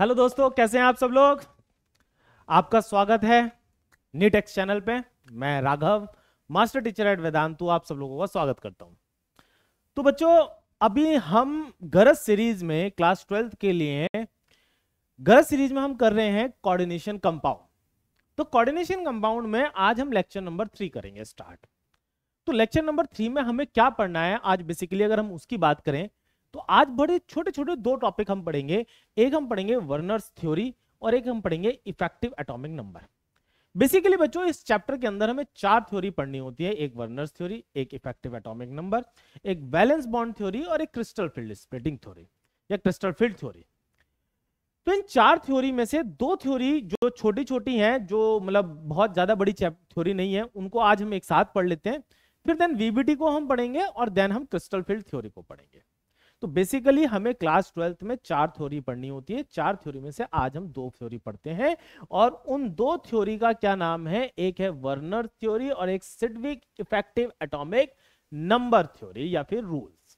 Hello दोस्तों कैसे हैं आप सब लोग आपका स्वागत है नीटेक्स चैनल पे मैं Raghav master teacher at Vedantu आप सब लोगों का स्वागत करता हूं तो बच्चों अभी हम गरज सीरीज में क्लास ट्वेल्थ के लिए गरज सीरीज में हम कर रहे हैं कोऑर्डिनेशन कंपाउंड तो कोऑर्डिनेशन कंपाउंड में आज हम लेक्चर नंबर थ्री करेंगे स्टार्ट तो लेक्चर नंबर थ्री में हमें क्या पढ़ना है आज बेसिकली अगर हम उसकी बात करें तो आज बड़े छोटे छोटे दो टॉपिक हम पढ़ेंगे एक हम पढ़ेंगे वर्नर्स थ्योरी और एक हम पढ़ेंगे इफेक्टिव एटॉमिक नंबर बेसिकली बच्चों इस चैप्टर के अंदर हमें चार थ्योरी पढ़नी होती है एक वर्नर्स थ्योरी एक इफेक्टिव एटॉमिक नंबर एक बैलेंस बॉन्ड थ्योरी और एक क्रिस्टल फील्ड स्प्रेडिंग थ्योरी या क्रिस्टल फील्ड थ्योरी तो इन चार थ्योरी में से दो थ्योरी जो छोटी छोटी हैं जो मतलब बहुत ज्यादा बड़ी थ्योरी नहीं है उनको आज हम एक साथ पढ़ लेते हैं फिर देन वीबीटी को हम पढ़ेंगे और देन हम क्रिस्टल फील्ड थ्योरी को पढ़ेंगे तो बेसिकली हमें क्लास ट्वेल्थ में चार थ्योरी पढ़नी होती है चार थ्योरी में से आज हम दो थ्योरी पढ़ते हैं और उन दो थ्योरी का क्या नाम है एक है वर्नर थ्योरी और एक Sidgwick effective atomic number theory या फिर रूल्स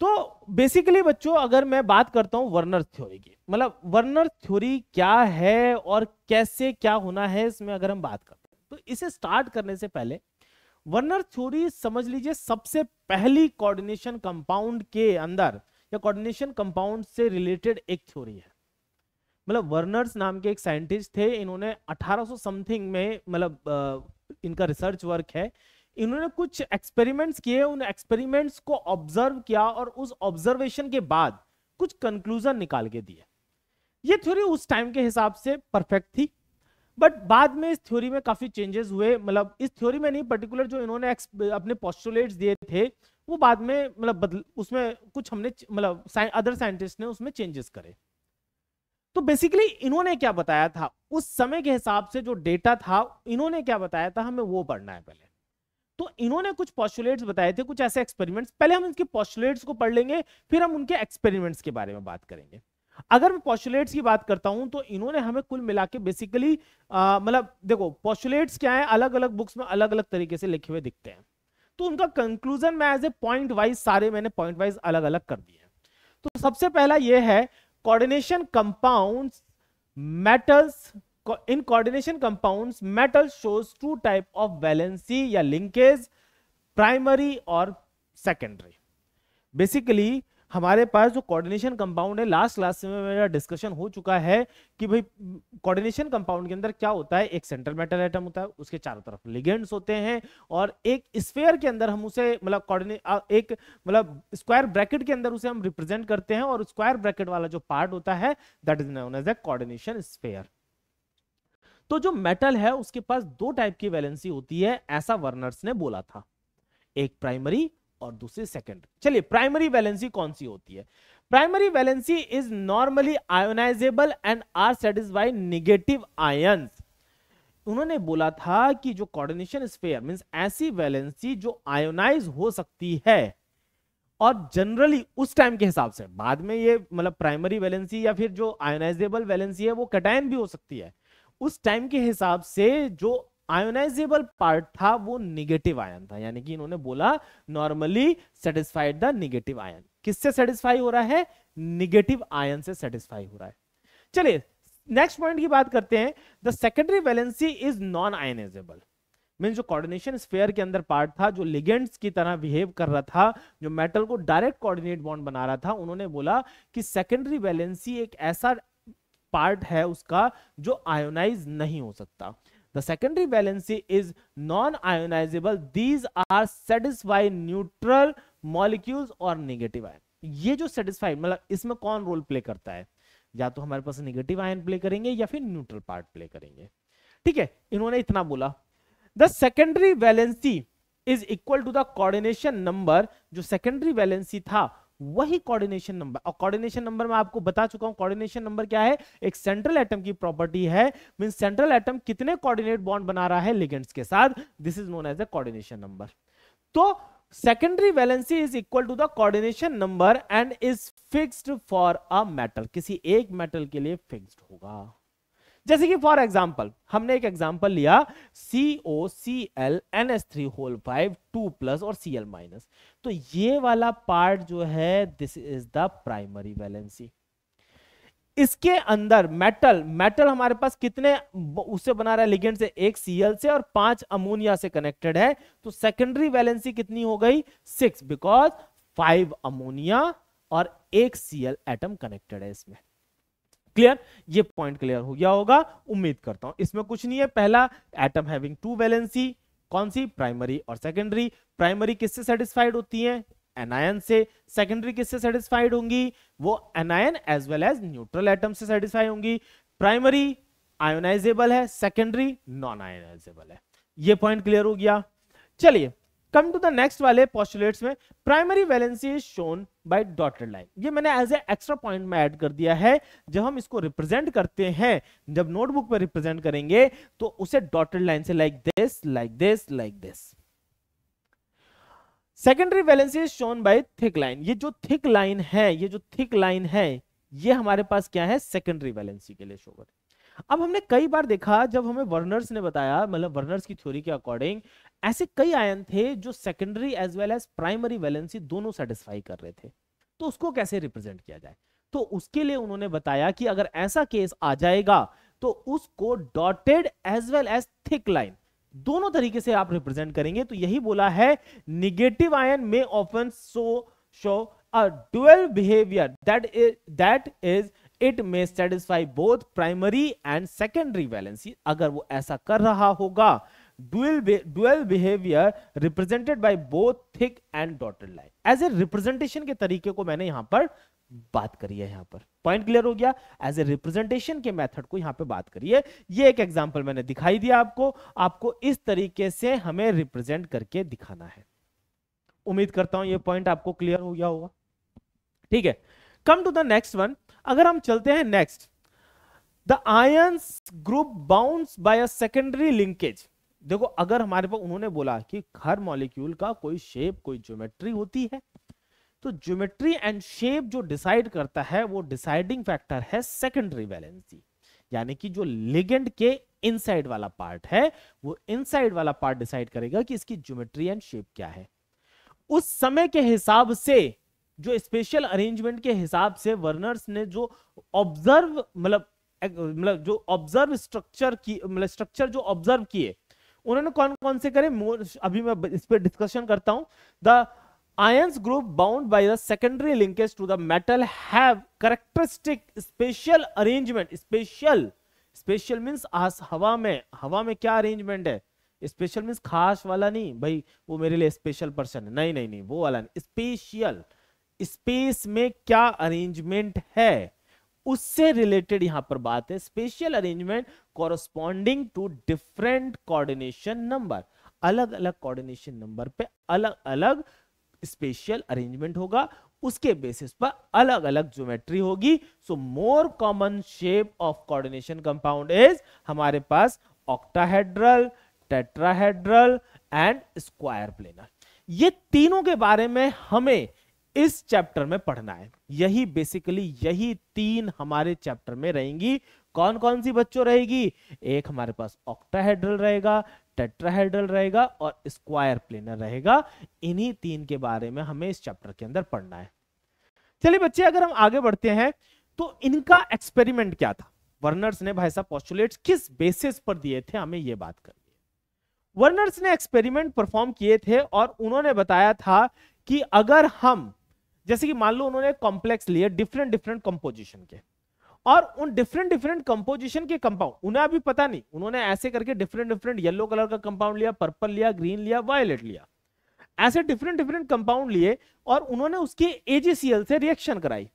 तो बेसिकली बच्चों अगर मैं बात करता हूं वर्नर थ्योरी की मतलब वर्नर थ्योरी क्या है और कैसे क्या होना है इसमें अगर हम बात करते हैं तो इसे स्टार्ट करने से पहले वर्नर थ्योरी समझ लीजिए सबसे पहली कोऑर्डिनेशन कंपाउंड के अंदर या कोऑर्डिनेशन कंपाउंड से रिलेटेड एक थ्योरी है मतलब वर्नर्स नाम के एक साइंटिस्ट थे इन्होंने 1800 समथिंग में मतलब इनका रिसर्च वर्क है इन्होंने कुछ एक्सपेरिमेंट्स किए उन एक्सपेरिमेंट्स को ऑब्जर्व किया और उस ऑब्जर्वेशन के बाद कुछ कंक्लूजन निकाल के दिए ये थ्योरी उस टाइम के हिसाब से परफेक्ट थी बट बाद में इस थ्योरी में काफी चेंजेस हुए मतलब इस थ्योरी में नहीं पर्टिकुलर जो इन्होंने अपने पॉस्टुलेट्स दिए थे वो बाद में मतलब बदल उसमें कुछ हमने मतलब अदर साइंटिस्ट ने उसमें चेंजेस करे तो बेसिकली इन्होंने क्या बताया था उस समय के हिसाब से जो डेटा था इन्होंने क्या बताया था हमें वो पढ़ना है पहले तो इन्होंने कुछ पॉस्टुलेट्स बताए थे कुछ ऐसे एक्सपेरिमेंट्स पहले हम इनके पॉस्टुलेट्स को पढ़ लेंगे फिर हम उनके एक्सपेरिमेंट्स के बारे में बात करेंगे अगर मैं पॉस्टुलेट्स की बात करता हूं तो इन्होंने हमें कुल मिला के बेसिकली मतलब देखो पॉस्टुलेट्स क्या है अलग अलग बुक्स में अलग अलग तरीके से लिखे हुए दिखते हैं तो उनका कंक्लूजन मैं एज ए पॉइंट वाइज सारे मैंने पॉइंट वाइज अलग अलग कर दिए तो सबसे पहला यह है coordination compound metals in coordination compound metal shows two type of valency या लिंकेज प्राइमरी और सेकेंडरी बेसिकली हमारे पास जो कोऑर्डिनेशन कंपाउंड है लास्ट क्लास में मेरा डिस्कशन हो चुका है कि भाई कोऑर्डिनेशन कंपाउंड के अंदर क्या होता है एक सेंट्रल मेटल आइटम होता है उसके चारों तरफ लिगेंड्स होते हैं और एक स्फेयर के अंदर हम उसे मतलब एक मतलब स्क्वायर ब्रैकेट के अंदर उसे हम रिप्रेजेंट करते हैं और स्क्वायर ब्रैकेट वाला जो पार्ट होता है that is known as a coordination sphere तो जो मेटल है उसके पास दो टाइप की वैलेंसी होती है ऐसा वर्नर्स ने बोला था एक प्राइमरी और दूसरी सेकेंडरी चलिए प्राइमरी वैलेंसी कौन सी होती है primary valency is normally ionisable and are satisfy negative ions उन्होंने बोला था कि जो कोऑर्डिनेशन स्पेयर मीन ऐसी वैलेंसी जो आयोनाइज हो सकती है और जनरली उस टाइम के हिसाब से बाद में ये मतलब प्राइमरी वैलेंसी या फिर जो आयोनाइजेबल वैलेंसी है वो कटायन भी हो सकती है उस टाइम के हिसाब से जो आयोनाइजेबल पार्ट था वो निगेटिव आयन था यानी कि इन्होंने बोला normally satisfied the negative ion किससे सेटिस्फाई हो रहा है निगेटिव आयन से सेटिस्फाई हो रहा है चलिए नेक्स्ट पॉइंट की बात करते हैं the secondary valency is non ionisable mean जो कोऑर्डिनेशन स्फेयर के अंदर पार्ट था जो लिगेंड्स की तरह बिहेव कर रहा था जो मेटल को डायरेक्ट कोऑर्डिनेट बॉन्ड बना रहा था उन्होंने बोला कि सेकेंडरी वैलेंसी एक ऐसा पार्ट है उसका जो आयोनाइज नहीं हो सकता The secondary valency is non-ionizable. These are satisfy neutral molecules or negative ion. ये जो सेटिस्फाई मतलब इसमें कौन रोल प्ले करता है या तो हमारे पास नेगेटिव आयन प्ले करेंगे या फिर न्यूट्रल पार्ट प्ले करेंगे ठीक है इन्होंने इतना बोला the secondary valency is equal to the coordination number जो सेकेंडरी वैलेंसी था वही कोऑर्डिनेशन नंबर और कोऑर्डिनेशन नंबर मैं आपको बता चुका हूं कोऑर्डिनेशन नंबर क्या है एक सेंट्रल एटम की प्रॉपर्टी है मीन सेंट्रल एटम कितने कोऑर्डिनेट बॉन्ड बना रहा है लिगेंड्स के साथ this is known as a coordination number तो secondary valency is equal to the coordination number and is fixed for a metal किसी एक मेटल के लिए फिक्स्ड होगा जैसे कि फॉर एग्जाम्पल हमने एक एग्जाम्पल लिया C O C L N S three whole five two plus और सी एल माइनस तो ये वाला पार्ट जो है this is the primary valency इसके अंदर मेटल मेटल हमारे पास कितने उससे बना रहा है लिगेंड से एक सीएल से और पांच अमोनिया से कनेक्टेड है तो सेकेंडरी वैलेंसी कितनी हो गई सिक्स बिकॉज फाइव अमोनिया और एक सीएल एटम कनेक्टेड है इसमें क्लियर ये पॉइंट क्लियर हो गया होगा उम्मीद करता हूं इसमें कुछ नहीं है पहला एटम हैविंग टू वैलेंसी कौन सी प्राइमरी और सेकेंडरी प्राइमरी किससे सेटिस्फाइड होती है एनायन से सेकेंडरी किससे सेटिस्फाइड होंगी वो anion as well as neutral atom से सेटिस्फाई होंगी प्राइमरी आयोनाइजेबल है सेकेंडरी नॉन आयोनाइजेबल है ये पॉइंट क्लियर हो गया चलिए कम टू द नेक्स्ट वाले पॉस्टुलेट्स में primary valency is shown by dotted line ये मैंने एज ए एक्स्ट्रा पॉइंट में ऐड कर दिया है जब हम इसको रिप्रेजेंट करते हैं जब नोटबुक पर रिप्रेजेंट करेंगे तो उसे डॉटेड लाइन से like this like this like this secondary valency is shown by thick line ये जो थिक लाइन है ये जो थिक लाइन है ये हमारे पास क्या है सेकेंडरी वैलेंसी के लिए शो करें अब हमने कई बार देखा जब हमें वर्नर्स ने बताया मतलब वर्नर्स की थ्योरी के अकॉर्डिंग ऐसे कई आयन थे जो secondary as well as primary valency दोनों सेटिस्फाई कर रहे थे तो उसको कैसे रिप्रेजेंट किया जाए तो उसके लिए उन्होंने बताया कि अगर ऐसा केस आ जाएगा तो उसको dotted as well as thick line दोनों तरीके से आप रिप्रेजेंट करेंगे तो यही बोला है निगेटिव आयन में often so show a dual behaviour that is that is it may satisfy both primary and secondary valency अगर वो ऐसा कर रहा होगा dual be dual behavior represented by both thick and dotted line as a representation के तरीके को मैंने यहां पर बात करी है यहां पर पॉइंट क्लियर हो गया एज ए रिप्रेजेंटेशन के मेथड को यहां पे बात करी है ये एक एग्जांपल मैंने दिखाई दिया आपको आपको इस तरीके से हमें रिप्रेजेंट करके दिखाना है उम्मीद करता हूं ये पॉइंट आपको क्लियर हो गया होगा ठीक है come to the next one अगर हम चलते हैं next the ions group bound by a secondary linkage देखो अगर हमारे पास उन्होंने बोला कि हर मॉलिक्यूल का कोई शेप कोई ज्योमेट्री होती है तो ज्योमेट्री एंड शेप जो डिसाइड करता है वो डिसाइडिंग फैक्टर है सेकेंडरी वैलेंसी यानी कि जो लिगेंड के इनसाइड वाला पार्ट है वो इनसाइड वाला पार्ट डिसाइड करेगा कि इसकी ज्योमेट्री एंड शेप क्या है उस समय के हिसाब से जो स्पेशल अरेंजमेंट के हिसाब से वर्नर्स ने जो ऑब्जर्व मतलब मतलब जो ऑब्जर्व स्ट्रक्चर की मतलब स्ट्रक्चर जो ऑब्जर्व किए उन्होंने कौन कौन से करे अभी मैं इस पर डिस्कशन करता हूं the ions group bound by the secondary linkage to the metal have characteristic spatial arrangement spatial spatial means आस हवा में हवा में क्या अरेंजमेंट है स्पेशल मीन्स खास वाला नहीं भाई वो मेरे लिए स्पेशल पर्सन है नहीं नहीं नहीं वो वाला नहीं स्पेशल स्पेस में क्या अरेंजमेंट है उससे रिलेटेड यहां पर बात है spatial arrangement corresponding to different coordination number अलग अलग कोऑर्डिनेशन नंबर पे अलग अलग स्पेशल अरेंजमेंट होगा उसके बेसिस पर अलग अलग ज्योमेट्री होगी so more common shape of coordination compound is हमारे पास octahedral tetrahedral and square planar ये तीनों के बारे में हमें इस चैप्टर में पढ़ना है यही बेसिकली यही तीन हमारे चैप्टर में रहेंगी कौन कौन सी बच्चों रहेगी एक हमारे पास ऑक्टाहेड्रल रहेगा टेट्राहेड्रल रहेगा और स्क्वायर प्लेनर रहेगा इन्हीं तीन के बारे में हमें इस चैप्टर के अंदर पढ़ना है चलिए बच्चे अगर हम आगे बढ़ते हैं तो इनका एक्सपेरिमेंट क्या था वर्नर्स ने भाई साहब पॉस्टुलेट किस बेसिस पर दिए थे हमें यह बात करनी है वर्नर्स ने एक्सपेरिमेंट परफॉर्म किए थे और उन्होंने बताया था कि अगर हम जैसे कि मान लो उन्होंने कॉम्प्लेक्स लिए डिफरेंट डिफरेंट कंपोजिशन के और उन डिफरेंट डिफरेंट कंपोजिशन के कंपाउंड उन्हें अभी पता नहीं उन्होंने ऐसे करके डिफरेंट डिफरेंट येलो कलर का कंपाउंड लिया पर्पल लिया ग्रीन लिया वायलेट लिया ऐसे डिफरेंट डिफरेंट कंपाउंड लिए और उन्होंने उसके एजीसीएल से रिएक्शन कराई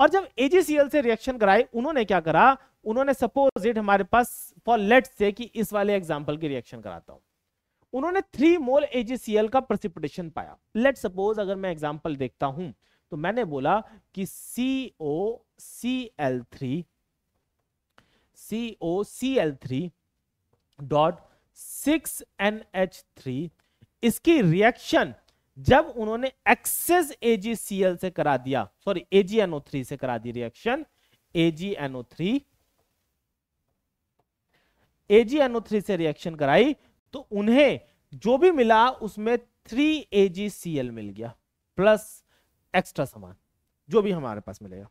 और जब एजीसीएल से रिएक्शन कराई उन्होंने क्या करा उन्होंने सपोज इट हमारे पास फॉर लेट से कि इस वाले एग्जाम्पल की रिएक्शन कराता हूं उन्होंने थ्री मोल एजीसीएल का प्रसिपिटेशन पाया लेट सपोज अगर मैं एग्जाम्पल देखता हूं तो मैंने बोला कि C O C L three C O C L three dot six N H three इसकी रिएक्शन जब उन्होंने एक्सेस एजीसीएल से करा दिया सॉरी एजीएनओ थ्री से करा दी reaction AgNO three AgNO three से रिएक्शन कराई तो उन्हें जो भी मिला उसमें थ्री ए मिल गया प्लस एक्स्ट्रा सामान जो भी हमारे पास मिलेगा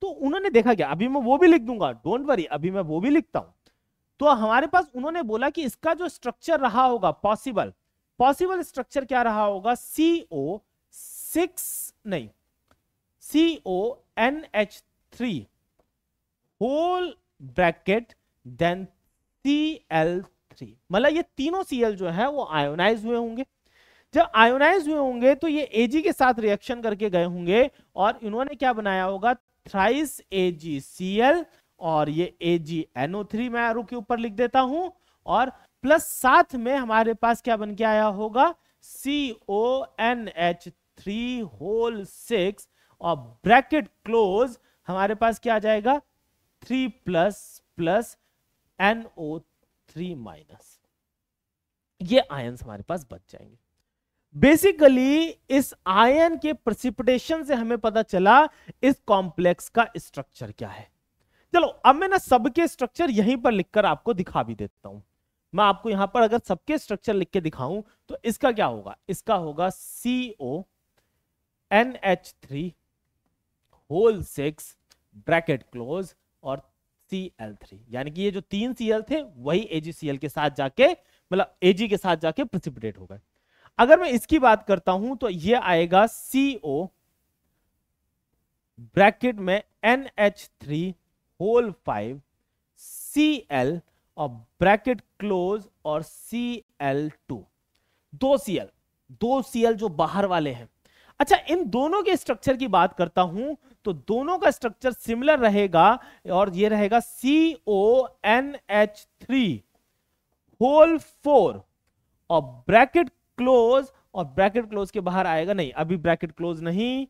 तो उन्होंने देखा क्या अभी मैं वो भी लिख दूंगा डोंट वरी अभी मैं वो भी लिखता हूं तो हमारे पास उन्होंने बोला कि इसका जो स्ट्रक्चर रहा होगा पॉसिबल पॉसिबल स्ट्रक्चर क्या रहा होगा सी ओ सिक्स नहीं C O N H three whole bracket then C L three मतलब ये तीनों सी जो है वो आयोनाइज हुए होंगे जब आयोनाइज हुए होंगे तो ये ए के साथ रिएक्शन करके गए होंगे और इन्होंने क्या बनाया होगा थ्राइस एजीसीएल और ये AgNO3 मैं एरो के ऊपर लिख देता हूं और प्लस साथ में हमारे पास क्या बन के आया होगा C O N H three whole six और ब्रैकेट क्लोज हमारे पास क्या आ जाएगा three plus plus NO three minus ये आयन हमारे पास बच जाएंगे बेसिकली इस आयन के प्रसिपिटेशन से हमें पता चला इस कॉम्प्लेक्स का स्ट्रक्चर क्या है चलो अब मैं ना सबके स्ट्रक्चर यहीं पर लिखकर आपको दिखा भी देता हूं मैं आपको यहां पर अगर सबके स्ट्रक्चर लिख के दिखाऊं तो इसका क्या होगा इसका होगा C O N H three whole six bracket close और HCl3 यानी कि ये जो तीन Cl थे वही AgCl के साथ जाके मतलब Ag के साथ जाके प्रिसिपिटेट हो गए अगर मैं इसकी बात करता हूं तो ये आएगा CO ब्रैकेट में NH3 होल फाइव Cl और ब्रैकेट क्लोज और Cl2 दो Cl दो Cl जो बाहर वाले हैं अच्छा इन दोनों के स्ट्रक्चर की बात करता हूं तो दोनों का स्ट्रक्चर सिमिलर रहेगा और ये रहेगा C O N H three whole four और ब्रैकेट क्लोज और ब्रैकेट क्लोज के बाहर आएगा नहीं अभी ब्रैकेट क्लोज नहीं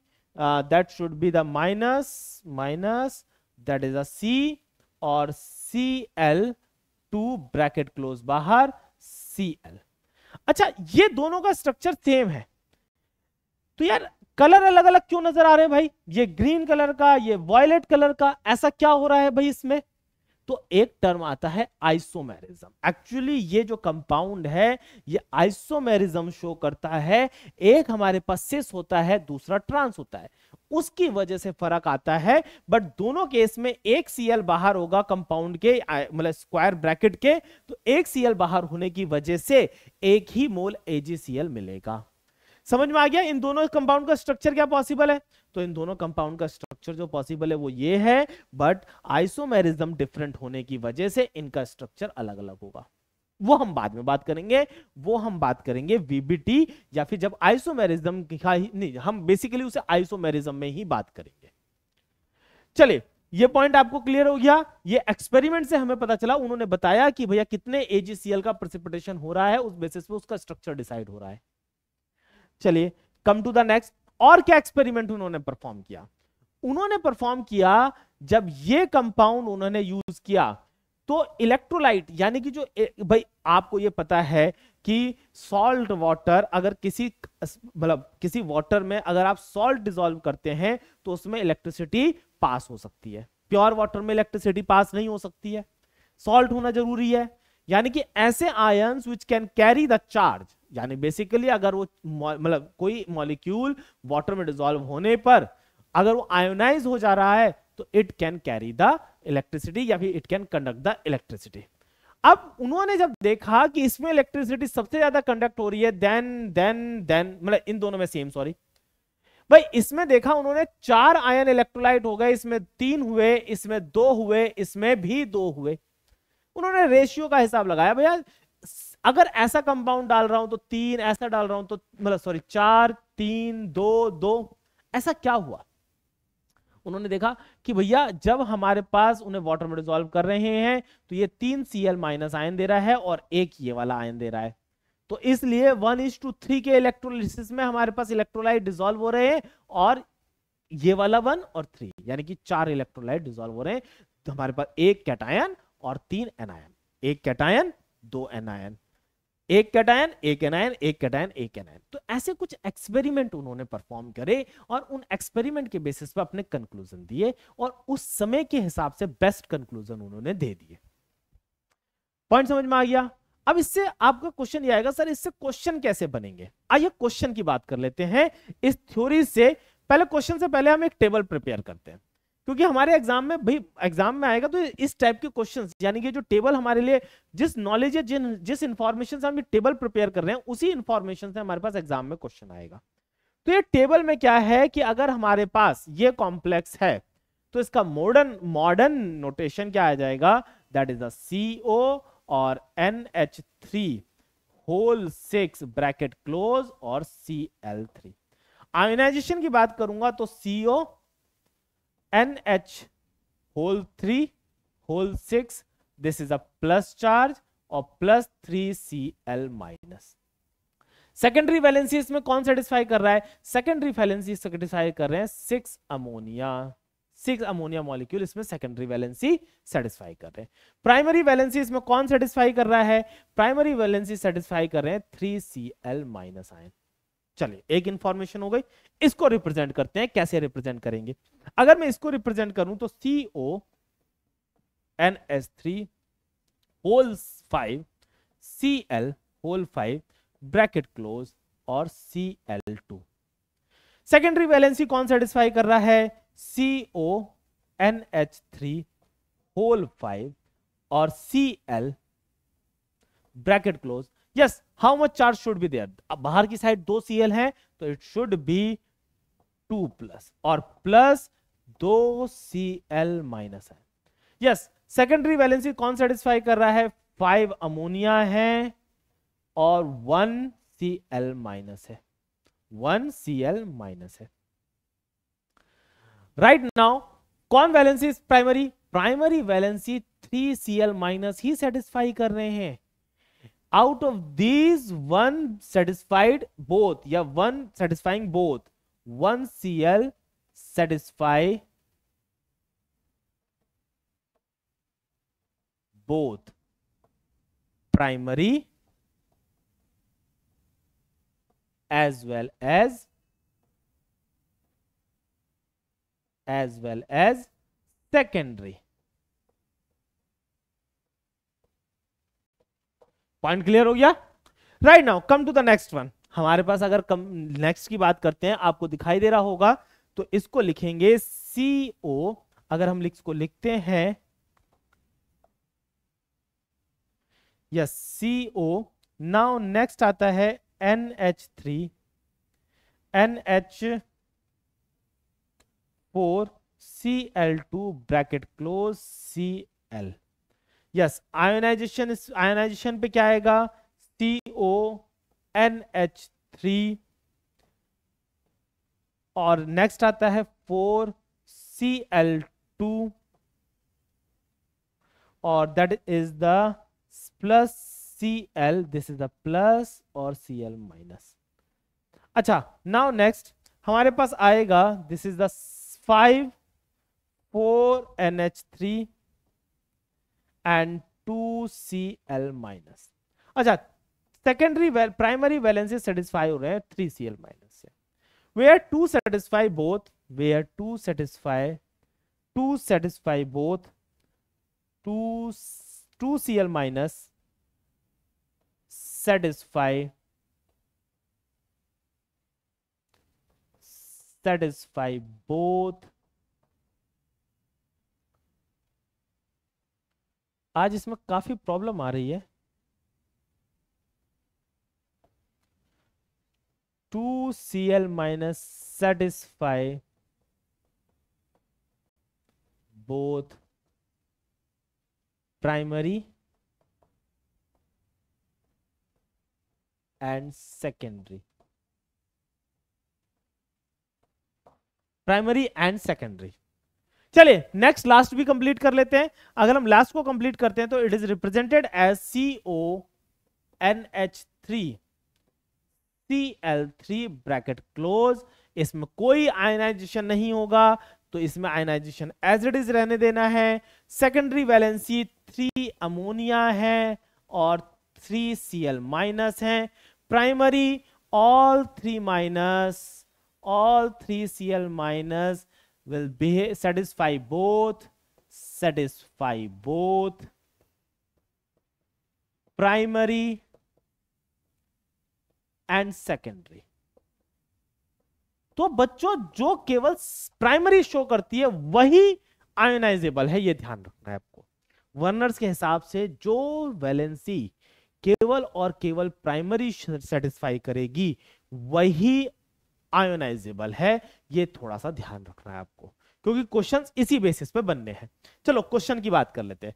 that should be the minus minus that is a C और C L two bracket close बाहर सी एल अच्छा ये दोनों का स्ट्रक्चर सेम है तो यार कलर अलग अलग क्यों नजर आ रहे हैं भाई ये ग्रीन कलर का ये वॉयलेट कलर का ऐसा क्या हो रहा है भाई इसमें तो एक टर्म आता है आइसोमेरिज्म एक्चुअली ये जो कंपाउंड है ये आइसोमेरिज्म शो करता है एक हमारे पास सिस होता है दूसरा ट्रांस होता है उसकी वजह से फर्क आता है बट दोनों केस में एक सीएल बाहर होगा कंपाउंड के मतलब स्क्वायर ब्रैकेट के तो एक सीएल बाहर होने की वजह से एक ही मोल एजीसीएल मिलेगा समझ में आ गया इन दोनों कंपाउंड का स्ट्रक्चर क्या पॉसिबल है तो इन दोनों कंपाउंड का स्ट्रक्चर जो पॉसिबल है वो ये है बट आइसोमेरिज्म डिफरेंट होने की वजह से इनका स्ट्रक्चर अलग अलग होगा वो हम बाद में बात करेंगे वो हम बात करेंगे वीबीटी या फिर जब आइसोमेरिज्म का ही नहीं हम बेसिकली उसे आइसोमेरिज्म में ही बात करेंगे चलिए ये पॉइंट आपको क्लियर हो गया ये एक्सपेरिमेंट से हमें पता चला उन्होंने बताया कि भैया कितने एजीसीएल का प्रेसिपिटेशन हो रहा है उस बेसिस पे उसका स्ट्रक्चर डिसाइड हो रहा है चलिए कम टू द नेक्स्ट और क्या एक्सपेरिमेंट उन्होंने परफॉर्म किया उन्होंने परफॉर्म किया जब ये कंपाउंड उन्होंने यूज किया तो इलेक्ट्रोलाइट यानी कि जो ए, भाई आपको ये पता है कि सॉल्ट वाटर अगर किसी मतलब किसी वाटर में अगर आप सॉल्ट डिजोल्व करते हैं तो उसमें इलेक्ट्रिसिटी पास हो सकती है प्योर वाटर में इलेक्ट्रिसिटी पास नहीं हो सकती है सॉल्ट होना जरूरी है यानी कि ऐसे ions which can carry the charge यानी बेसिकली अगर वो मतलब कोई मॉलिक्यूल वाटर में डिजोल्व होने पर अगर वो आयोनाइज हो जा रहा है तो it can carry the electricity या फिर it can conduct the electricity अब उन्होंने जब देखा कि इसमें इलेक्ट्रिसिटी सबसे ज्यादा कंडक्ट हो रही है देन देन देन मतलब इन दोनों में सेम सॉरी भाई इसमें देखा उन्होंने चार आयन इलेक्ट्रोलाइट हो गए इसमें तीन हुए इसमें दो हुए इसमें भी दो हुए उन्होंने रेशियो का हिसाब लगाया भैया अगर ऐसा कंपाउंड डाल रहा हूं तो तीन ऐसा डाल रहा हूं तो मतलब सॉरी चार तीन दो दो ऐसा क्या हुआ उन्होंने देखा कि भैया जब हमारे पास उन्हें वाटर में डिजोल्व कर रहे हैं तो ये तीन सी एल माइनस आयन दे रहा है और एक ये वाला आयन दे रहा है तो इसलिए वन इज टू थ्री के इलेक्ट्रोलिस में हमारे पास इलेक्ट्रोलाइट डिजोल्व हो रहे हैं और ये वाला वन और थ्री यानी कि चार इलेक्ट्रोलाइट डिजोल्व हो रहे हैं तो हमारे पास एक कैटायन और तीन एनायन एक कैटायन दो एनायन एक कैटायन एक एनायन एक कैटायन एक एनायन तो ऐसे कुछ एक्सपेरिमेंट उन्होंने परफॉर्म करे और उन एक्सपेरिमेंट के बेसिस पर अपने कंक्लूजन दिए और उस समय के हिसाब से बेस्ट कंक्लूजन उन्होंने दे दिए पॉइंट समझ में आ गया अब इससे आपका क्वेश्चन ये आएगा सर इससे क्वेश्चन कैसे बनेंगे आइए क्वेश्चन की बात कर लेते हैं इस थ्योरी से पहले क्वेश्चन से पहले हम एक टेबल प्रिपेयर करते हैं क्योंकि हमारे एग्जाम में भाई एग्जाम में आएगा तो इस टाइप के क्वेश्चंस यानी कि जो टेबल हमारे लिए जिस नॉलेज है जिन जिस इंफॉर्मेशन से हम टेबल प्रिपेयर कर रहे हैं उसी इंफॉर्मेशन से हमारे पास एग्जाम में क्वेश्चन आएगा तो ये टेबल में क्या है कि अगर हमारे पास ये कॉम्प्लेक्स है तो इसका मॉडर्न मॉडर्न नोटेशन क्या आ जाएगा दैट इज ओ और N H three whole six bracket close और सी एल थ्री आयोनाइजेशन की बात करूंगा तो CO N H whole three whole six this is a plus charge और plus three C L minus secondary valency इसमें कौन satisfy कर रहा है सेकेंडरी वैलेंसी सेटिस्फाई कर रहे हैं six ammonia six ammonia molecule इसमें सेकेंडरी वैलेंसी सेटिस्फाई कर रहे हैं प्राइमरी वैलेंसी इसमें कौन सेटिस्फाई कर रहा है प्राइमरी वैलेंसी सेटिस्फाई कर रहे हैं three C L minus ion चलिए एक इंफॉर्मेशन हो गई इसको रिप्रेजेंट करते हैं कैसे रिप्रेजेंट करेंगे अगर मैं इसको रिप्रेजेंट करूं तो C O N S three whole five C L whole five bracket close और C L two secondary valency कौन सेटिस्फाई कर रहा है C O N H three whole five और C L bracket close yes how much charge should be there बाहर की side दो C तो है तो it should be two plus और प्लस दो सी एल माइनस है यस सेकेंडरी वैलेंसी कौन सेटिस्फाई कर रहा है फाइव अमोनिया है और वन सी एल माइनस है वन सी एल माइनस है राइट नाउ कौन valency primary primary valency three C L minus ही सेटिस्फाई कर रहे हैं out of these one satisfied both yeah one satisfying both one cl satisfy both primary as well as as well as secondary point clear हो गया right now come to the next one हमारे पास अगर कम next की बात करते हैं आपको दिखाई दे रहा होगा तो इसको लिखेंगे सी ओ अगर हम इसको लिखते हैं yes C O now next आता है N H three N H four C L two bracket close C L yes ionisation ionisation पे क्या आएगा C O N H three और नेक्स्ट आता है फोर सी एल टू और that is the plus C L this is the plus और C L minus अच्छा now next हमारे पास आएगा this is the five four N H three and two C L minus अच्छा secondary primary valencies satisfy हो रहे हैं three C L minus से are to satisfy both they are to satisfy to satisfy both to two C L minus satisfy satisfy both आज इसमें काफ़ी problem आ रही है two C L minus satisfy both primary and secondary primary and secondary चलिए next last भी complete कर लेते हैं अगर हम लास्ट को कंप्लीट करते हैं तो it is represented as C O N H three C L three bracket close इसमें कोई आयनाइजेशन नहीं होगा तो इसमें आयनाइजेशन एज इट इज रहने देना है सेकेंडरी वैलेंसी थ्री अमोनिया है और थ्री सी एल माइनस है primary all three minus all three C L minus will be satisfy both satisfy both primary and secondary तो बच्चों जो केवल प्राइमरी शो करती है वही आयोनाइजेबल है ये ध्यान रखना है आपको वर्नर्स के हिसाब से जो वैलेंसी केवल और केवल प्राइमरी सेटिस्फाई करेगी वही आयोनाइजेबल है ये थोड़ा सा ध्यान रखना है आपको क्योंकि क्वेश्चंस इसी बेसिस पे बनने हैं चलो क्वेश्चन की बात कर लेते हैं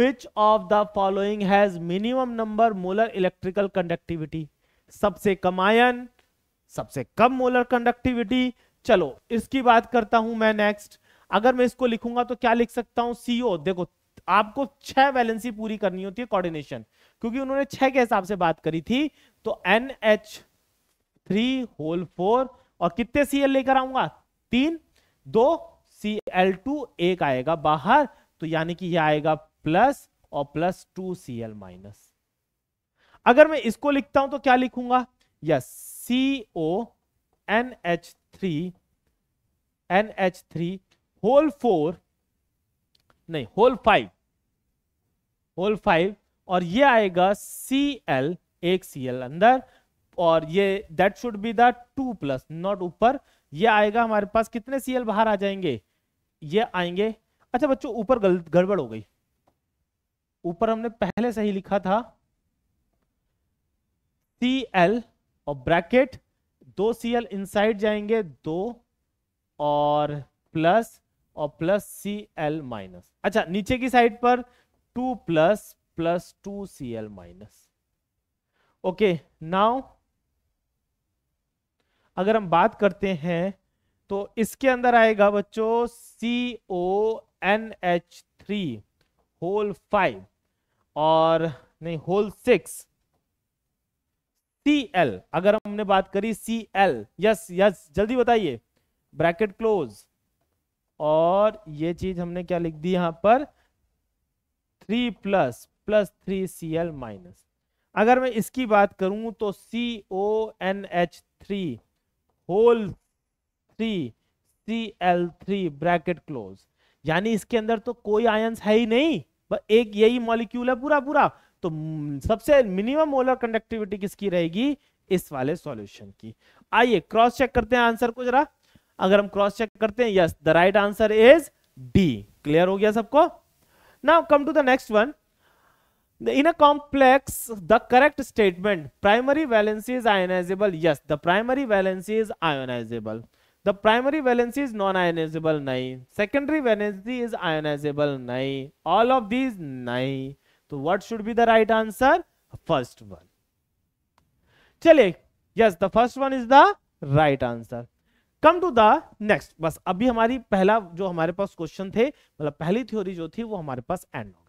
which of the following has minimum number molar electrical conductivity सबसे कम आयन सबसे कम मोलर कंडक्टिविटी चलो इसकी बात करता हूं मैं नेक्स्ट अगर मैं इसको लिखूंगा तो क्या लिख सकता हूं सीओ देखो आपको छह वैलेंसी पूरी करनी होती है कोऑर्डिनेशन क्योंकि उन्होंने छह के हिसाब से बात करी थी तो N H three whole four और कितने सी एल लेकर आऊंगा तीन दो सी एल टू एक आएगा बाहर तो यानी कि यह आएगा प्लस और plus two C L minus अगर मैं इसको लिखता हूं तो क्या लिखूंगा yes C O N H three N H three whole four नहीं होल फाइव होल फाइव और ये आएगा सी एल एक सी एल अंदर और ये that should be the two plus not ऊपर ये आएगा हमारे पास कितने सीएल बाहर आ जाएंगे ये आएंगे अच्छा बच्चों ऊपर गड़बड़ हो गई ऊपर हमने पहले से ही लिखा था सी एल और ब्रैकेट दो सी एल इनसाइड जाएंगे दो और प्लस और प्लस सी एल माइनस अच्छा नीचे की साइड पर two plus plus two C L minus okay now अगर हम बात करते हैं तो इसके अंदर आएगा बच्चों C O N H three whole five और नहीं होल सिक्स सी एल अगर हमने बात करी सी एल यस यस जल्दी बताइए ब्रैकेट क्लोज और ये चीज हमने क्या लिख दी यहां पर three plus plus three C L minus अगर मैं इसकी बात करूं तो C O N H three whole three C L three bracket close यानी इसके अंदर तो कोई आयंस है ही नहीं बस एक यही मॉलिक्यूल है पूरा पूरा तो सबसे मिनिमम मोलर कंडक्टिविटी किसकी रहेगी इस वाले सॉल्यूशन की आइए क्रॉस चेक करते हैं आंसर को जरा अगर हम क्रॉस चेक करते हैं yes the right answer is D clear हो गया सबको now come to the next one in a complex the correct statement primary valency is ionizable yes the primary valency is ionizable the primary valency is non ionizable nahi secondary valency is ionizable nahi all of these nahi so what should be the right answer first one chaliye yes the first one is the right answer come to the next बस अभी हमारी पहला जो हमारे पास question थे मतलब पहली theory जो थी वो हमारे पास एंड हो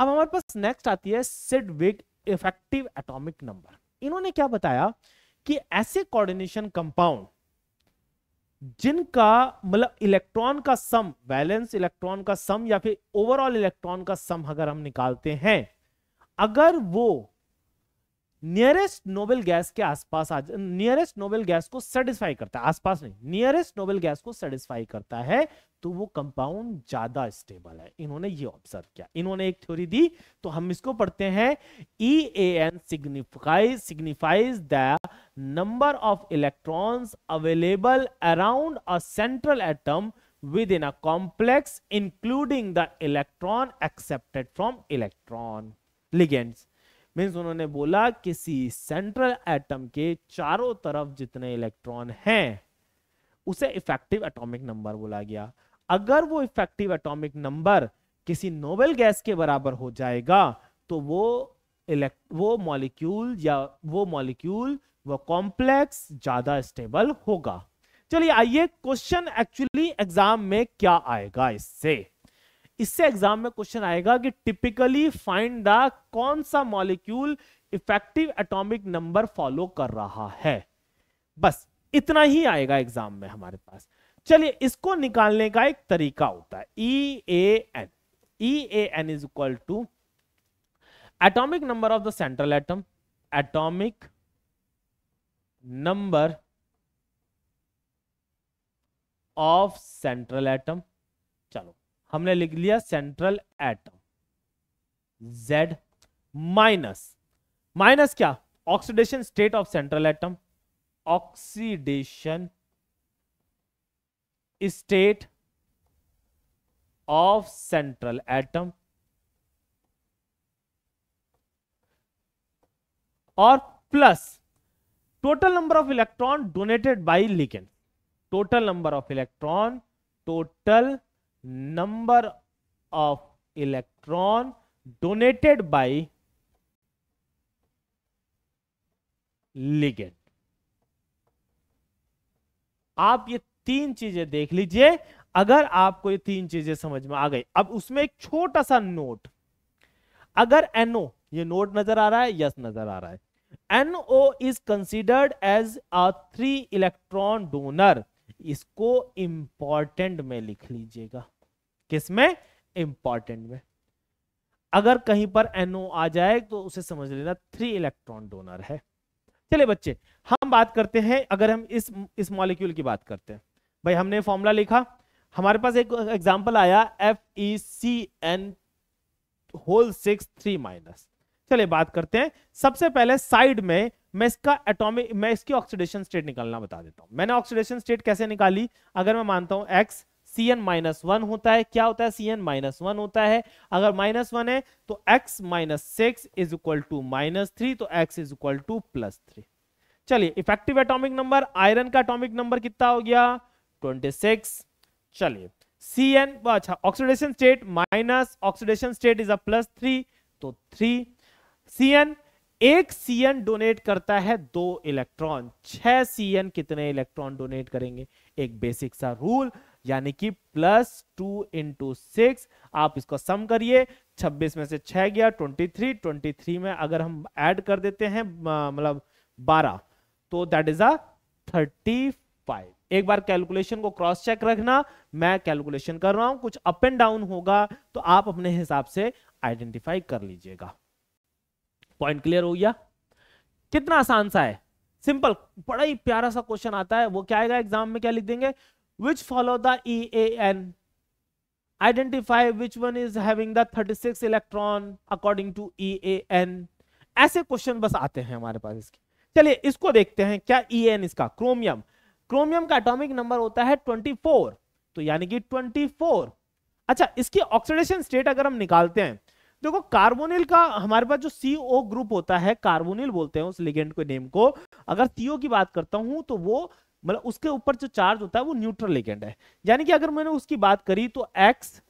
अब हमारे पास नेक्स्ट आती है सिडविग इफेक्टिव एटॉमिक नंबर इन्होंने क्या बताया कि ऐसे कोऑर्डिनेशन कंपाउंड जिनका मतलब इलेक्ट्रॉन का सम वैलेंस इलेक्ट्रॉन का सम या फिर ओवरऑल इलेक्ट्रॉन का सम अगर हम निकालते हैं अगर वो नियरेस्ट नोबेल गैस के आसपास नियरेस्ट नोबेल गैस को सेटिस्फाई करता है आसपास नहीं नियरेस्ट नोबेल गैस को सेटिस्फाई करता है तो वो कंपाउंड ज्यादा स्टेबल है इन्होंने ये ऑब्जर्व किया इन्होंने एक थ्योरी दी तो हम इसको पढ़ते हैं E A N signifies signifies the number of electrons available around a central atom within a complex including the electron accepted from electron ligands means उन्होंने बोला किसी सेंट्रल एटम के चारों तरफ जितने इलेक्ट्रॉन हैं उसे इफेक्टिव एटॉमिक नंबर बोला गया अगर वो इफेक्टिव एटॉमिक नंबर किसी नोबेल गैस के बराबर हो जाएगा तो वो इलेक्ट वो मॉलिक्यूल या वो मॉलिक्यूल वो कॉम्प्लेक्स ज्यादा स्टेबल होगा चलिए आइए क्वेश्चन एक्चुअली एग्जाम में क्या आएगा इससे इससे एग्जाम में क्वेश्चन आएगा कि टिपिकली फाइंड द कौन सा molecule effective atomic number follow कर रहा है बस इतना ही आएगा एग्जाम में हमारे पास चलिए इसको निकालने का एक तरीका होता है E A N E A N is equal to atomic number of the central atom atomic number of central atom चलो हमने लिख लिया central atom Z minus minus क्या oxidation state of central atom oxidation state of central atom और plus total number of electron donated by ligand total number of electron total number of electron donated by ligand आप ये तीन चीजें देख लीजिए अगर आपको ये तीन चीजें समझ में आ गई अब उसमें एक छोटा सा नोट अगर एनओ ये नोट नजर आ रहा है यस नजर आ रहा है NO is considered as a three electron donor इसको इंपॉर्टेंट में लिख लीजिएगा किस में इंपॉर्टेंट में अगर कहीं पर एनओ NO आ जाए तो उसे समझ लेना थ्री इलेक्ट्रॉन डोनर है चले बच्चे हम बात करते हैं अगर हम इस इस मॉलिक्यूल की बात करते हैं भाई हमने फॉर्मूला लिखा हमारे पास एक एग्जाम्पल आया F E C N whole six three minus चले बात करते हैं सबसे पहले साइड में मैं इसका एटॉमिक मैं इसकी ऑक्सीडेशन स्टेट निकालना बता देता हूं मैंने ऑक्सीडेशन स्टेट कैसे निकाली अगर मैं मानता हूं X C N minus one होता है क्या होता है सी एन माइनस वन होता है अगर माइनस वन है तो x minus six is equal to minus three तो x is equal to plus three चलिए इफेक्टिव एटॉमिक नंबर आयरन का एटॉमिक नंबर कितना हो गया ट्वेंटी सिक्स चलिए सी एन अच्छा oxidation state minus oxidation state is a plus three तो three C N एक सी एन डोनेट करता है दो इलेक्ट्रॉन छह सी एन कितने इलेक्ट्रॉन डोनेट करेंगे एक बेसिक सा रूल यानी कि प्लस टू इंटू सिक्स आप इसको सम करिए 26 में से 6 गया 23 23 में अगर हम ऐड कर देते हैं मतलब 12 तो दैट इज अ 35 एक बार कैलकुलेशन को क्रॉस चेक रखना मैं कैलकुलेशन कर रहा हूं कुछ अप एंड डाउन होगा तो आप अपने हिसाब से आइडेंटिफाई कर लीजिएगा पॉइंट क्लियर हो गया कितना आसान सा है सिंपल बड़ा ही प्यारा सा क्वेश्चन आता है वो क्या आएगा एग्जाम में क्या लिख देंगे which follow the EAN. Identify which one is having the 36 electron according to EAN. ऐसे क्वेश्चन बस आते हैं हमारे पास इसके चलिए इसको देखते हैं क्या EAN इसका क्रोमियम क्रोमियम का एटॉमिक नंबर होता है 24 तो यानी कि 24 अच्छा इसकी ऑक्सीडेशन स्टेट अगर हम निकालते हैं देखो कार्बोनिल का हमारे पास जो सी ओ ग्रुप होता है कार्बोनिल बोलते हैं उस लिगेंड को नेम को अगर सीओ की बात करता हूं तो वो मतलब उसके ऊपर जो चार्ज होता है वो न्यूट्रल लिगेंड है यानी कि अगर मैंने उसकी बात करी तो एक्स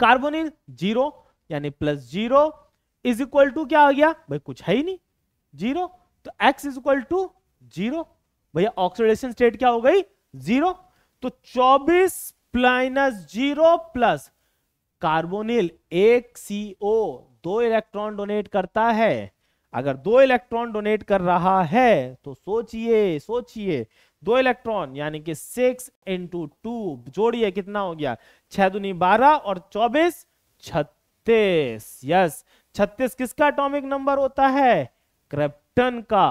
कार्बोनिल जीरो यानी plus zero is equal to क्या हो गया भाई कुछ है ही नहीं जीरो तो x is equal to zero भैया ऑक्सीडेशन स्टेट क्या हो गई जीरो तो चौबीस प्लाइनस जीरो प्लस कार्बोनिल एक सीओ दो इलेक्ट्रॉन डोनेट करता है अगर दो इलेक्ट्रॉन डोनेट कर रहा है तो सोचिए सोचिए दो इलेक्ट्रॉन यानी कि सिक्स इंटू टू जोड़िए कितना हो गया छह दुनी बारह और चौबीस छत्तीस यस छत्तीस किसका एटॉमिक नंबर होता है क्रेप्टन का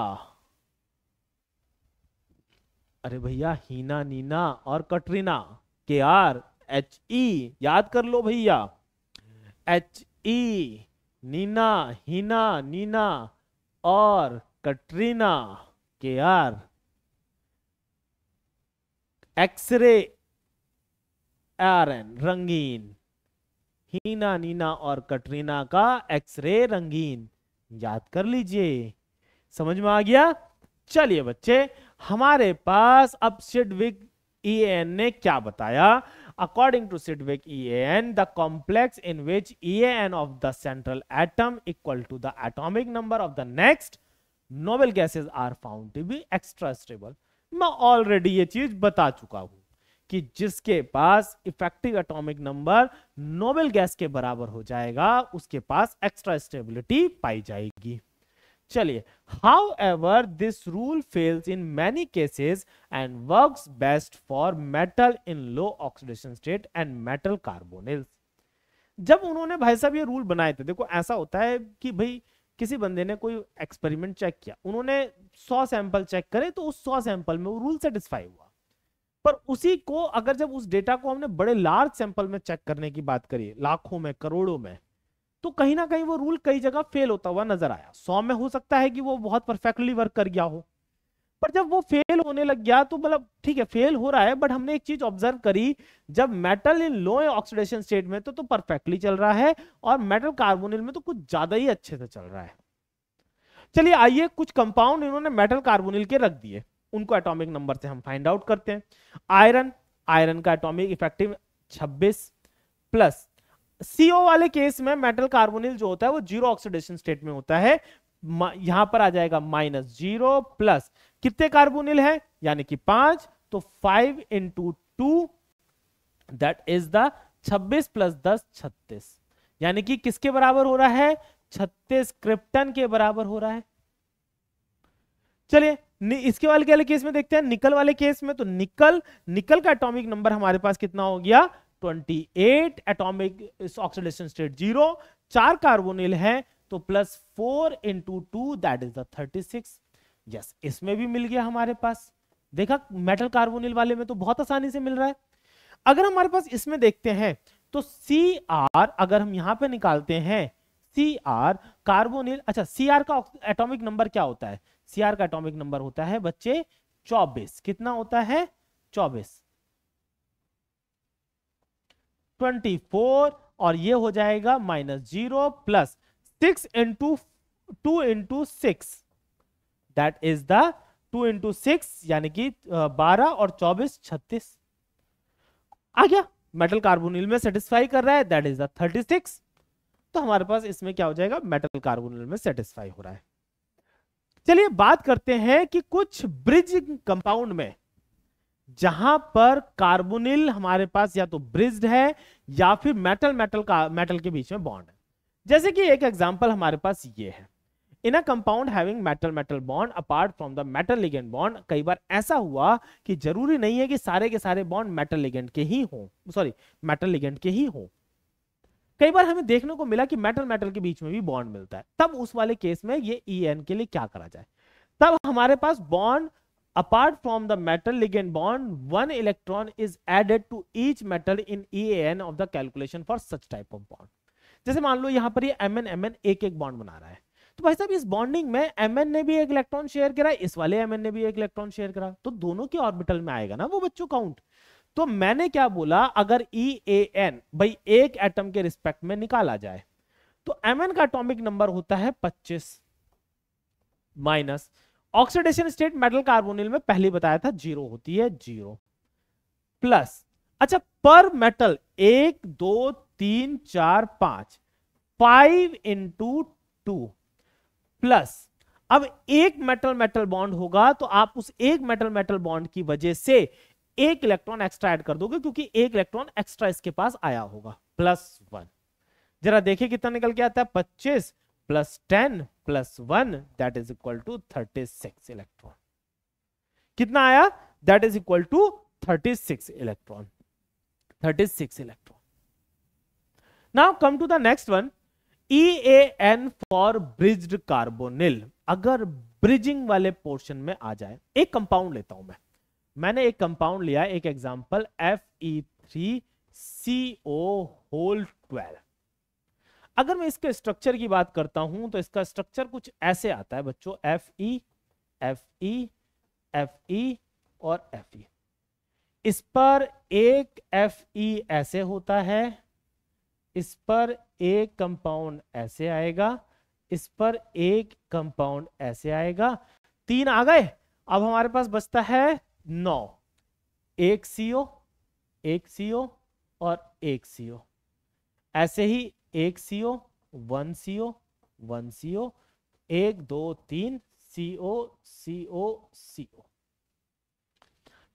अरे भैया हीना नीना और कटरीना के आर एच ई याद कर लो भैया एच ई नीना हीना नीना और कटरीना के आर एक्सरे आर एन रंगीन हीना नीना और कटरीना का एक्सरे रंगीन याद कर लीजिए समझ में आ गया चलिए बच्चे हमारे पास अब सिडविक ई एन ने क्या बताया According to Sidgwick EAN, the complex in which EAN of the central atom equal to the atomic number of the next noble gases are found to be extra stable मैं already ये चीज बता चुका हूं कि जिसके पास effective atomic number noble gas के बराबर हो जाएगा उसके पास एक्स्ट्रा स्टेबिलिटी पाई जाएगी चलिए however this rule fails in many cases and work best for metal in low oxidation state and metal carbonyls जब उन्होंने भाई साहब ये रूल बनाए थे देखो ऐसा होता है कि भाई किसी बंदे ने कोई एक्सपेरिमेंट चेक किया उन्होंने 100 सैंपल चेक करे तो उस 100 सैंपल में वो रूल सेटिस्फाई हुआ पर उसी को अगर जब उस डेटा को हमने बड़े लार्ज सैंपल में चेक करने की बात करिए लाखों में करोड़ों में तो कहीं ना कहीं वो रूल कई जगह फेल होता हुआ नजर आया सौ में हो सकता है कि वो बहुत परफेक्टली वर्क कर गया हो पर जब वो फेल होने लग गया तो मतलब ठीक है फेल हो रहा है बट हमने एक चीज ऑब्जर्व करी जब metal in low oxidation state में तो तो परफेक्टली चल रहा है और मेटल कार्बोनिल में तो कुछ ज्यादा ही अच्छे से चल रहा है चलिए आइए कुछ कंपाउंड इन्होंने मेटल कार्बोनिल के रख दिए उनको एटोमिक नंबर से हम फाइंड आउट करते हैं आयरन आयरन का एटोमिक इफेक्टिव छब्बीस प्लस सीओ वाले केस में मेटल कार्बोनिल जो होता है वो जीरो ऑक्सीडेशन स्टेट में होता है यहां पर आ जाएगा माइनस जीरो प्लस कितने कार्बोनिल है यानी कि पांच तो five into two that is the छब्बीस प्लस दस छत्तीस यानी कि किसके बराबर हो रहा है छत्तीस क्रिप्टन के बराबर हो रहा है चलिए इसके वाले केस में देखते हैं निकल वाले केस में तो निकल निकल का एटॉमिक नंबर हमारे पास कितना हो गया 28 एटॉमिक इस ऑक्सीडेशन स्टेट जीरो चार कार्बोनिल है तो plus four into two that is thirty six yes इसमें भी मिल गया हमारे पास देखा मेटल कार्बोनिल वाले में तो बहुत आसानी से मिल रहा है अगर हमारे पास इसमें देखते हैं तो सी आर अगर हम यहां पे निकालते हैं सी आर कार्बोनिल अच्छा सी आर का एटॉमिक नंबर क्या होता है सी आर का एटॉमिक नंबर होता है बच्चे चौबीस कितना होता है चौबीस ट्वेंटी फोर और ये हो जाएगा minus zero plus six into two into six that is the two into six यानी कि बारह और चौबीस छत्तीस आ गया मेटल कार्बोनिल में सेटिस्फाई कर रहा है that is the thirty six तो हमारे पास इसमें क्या हो जाएगा मेटल कार्बोनिल में सेटिस्फाई हो रहा है चलिए बात करते हैं कि कुछ ब्रिज कंपाउंड में जहां पर कार्बोनिल हमारे पास या तो ब्रिज्ड है या फिर मेटल मेटल का मेटल के बीच में बॉन्ड है जैसे कि एक एग्जांपल हमारे पास ये है in a compound having metal metal bond apart from the metal ligand bond कई बार ऐसा हुआ कि जरूरी नहीं है कि सारे के सारे बॉन्ड मेटल लिगेंड के ही हों सॉरी मेटल लिगेंड के ही हों कई बार हमें देखने को मिला कि मेटल मेटल के बीच में भी बॉन्ड मिलता है तब उस वाले केस में ये ई e एन के लिए क्या करा जाए तब हमारे पास bond apart from the metal ligand bond one electron is added to each metal in EAN of the calculation for such type of bond जैसे मान लो यहाँ पर ये MN MN एक एक बॉन्ड बना रहा है तो भाई साहब इस बॉन्डिंग में MN ने भी एक इलेक्ट्रॉन शेयर करा इस वाले MN ने भी एक इलेक्ट्रॉन शेयर करा तो दोनों के ऑर्बिटल में आएगा ना वो बच्चों काउंट तो मैंने क्या बोला अगर ई ए एन भाई एक एटम के रिस्पेक्ट में निकाला जाए तो एम एन का एटॉमिक नंबर होता है 25 minus oxidation state metal carbonyl में पहले बताया था जीरो होती है जीरो प्लस अच्छा पर मेटल एक दो तीन चार पांच फाइव इंटू टू प्लस अब एक मेटल मेटल बॉन्ड होगा तो आप उस एक मेटल मेटल बॉन्ड की वजह से एक इलेक्ट्रॉन एक्स्ट्रा ऐड कर दोगे क्योंकि एक इलेक्ट्रॉन एक्स्ट्रा इसके पास आया होगा प्लस वन जरा देखिए कितना निकल के आता है पच्चीस plus ten plus one that is equal to thirty six electron कितना आया that is equal to thirty six electron thirty six electron now come to the next one E A N for bridged carbonyl अगर bridging वाले portion में आ जाए एक compound लेता हूं मैं मैंने एक कंपाउंड लिया एक example F E three C O whole twelve अगर मैं इसके स्ट्रक्चर की बात करता हूं तो इसका स्ट्रक्चर कुछ ऐसे आता है बच्चों F E F E F E और एफ ई e। इस पर एक एफ ई e ऐसे होता है इस पर एक कंपाउंड ऐसे आएगा इस पर एक कंपाउंड ऐसे आएगा तीन आ गए अब हमारे पास बचता है नौ एक सीओ एक सीओ और एक सीओ ऐसे ही एक CO one CO one CO एक दो तीन सीओ सीओ सीओ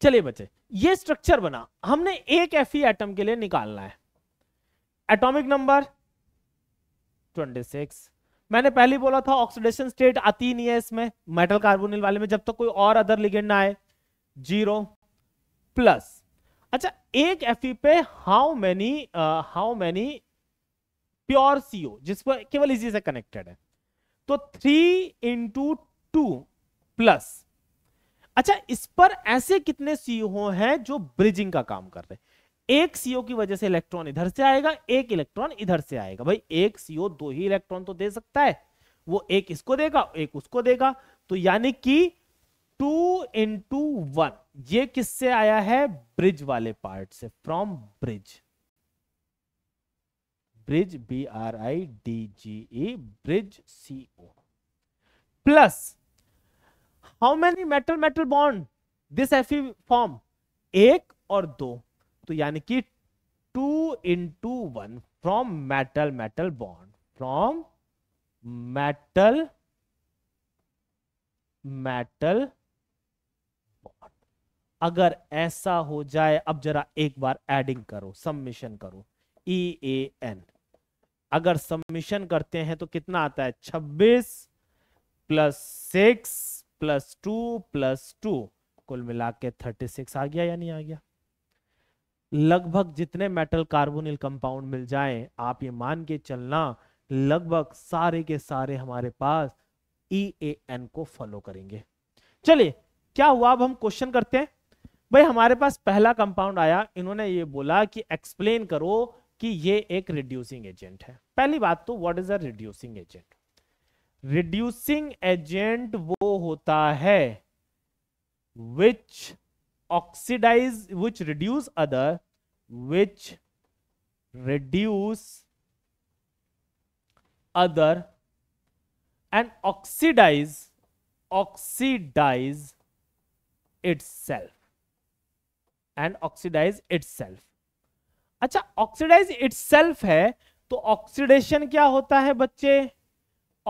चलिए बच्चे ये स्ट्रक्चर बना हमने एक एफ ई एटम के लिए निकालना है एटॉमिक नंबर 26 मैंने पहले बोला था ऑक्सीडेशन स्टेट आती नहीं है इसमें मेटल कार्बोनिल वाले में जब तक तो कोई और अदर लिगेंड ना आए जीरो प्लस अच्छा एक एफ पे how many how many pure CO पर केवल इसी से कनेक्टेड है तो थ्री इंटू टू प्लस अच्छा इस पर ऐसे कितने सीओ हैं जो ब्रिजिंग का काम कर रहे हैं एक सीओ की वजह से इलेक्ट्रॉन इधर से आएगा एक इलेक्ट्रॉन इधर से आएगा भाई एक सीओ दो ही इलेक्ट्रॉन तो दे सकता है वो एक इसको देगा एक उसको देगा तो यानी कि टू इंटू वन ये किससे आया है ब्रिज वाले पार्ट से from bridge bridge B R I D G E bridge C O plus how many metal metal bond this F form एक और दो तो यानी कि two into one from metal metal bond from metal metal bond अगर ऐसा हो जाए अब जरा एक बार एडिंग करो सबमिशन करो ई ए एन अगर सबमिशन करते हैं तो कितना आता है छब्बीस plus six plus two plus two कुल मिला के थर्टी सिक्स आ गया या नहीं आ गया लगभग जितने मेटल कार्बोनिल कंपाउंड मिल जाए आप ये मान के चलना लगभग सारे के सारे हमारे पास ई ए एन को फॉलो करेंगे चलिए क्या हुआ अब हम क्वेश्चन करते हैं भाई हमारे पास पहला कंपाउंड आया इन्होंने ये बोला कि एक्सप्लेन करो कि ये एक रिड्यूसिंग एजेंट है पहली बात तो what is a reducing agent reducing agent वो होता है which oxidise which reduce other which reduce other and oxidise oxidise itself and oxidise itself अच्छा ऑक्सीडाइज इट्सेल्फ है तो ऑक्सीडेशन क्या होता है बच्चे